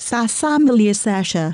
Sasamlia Sasha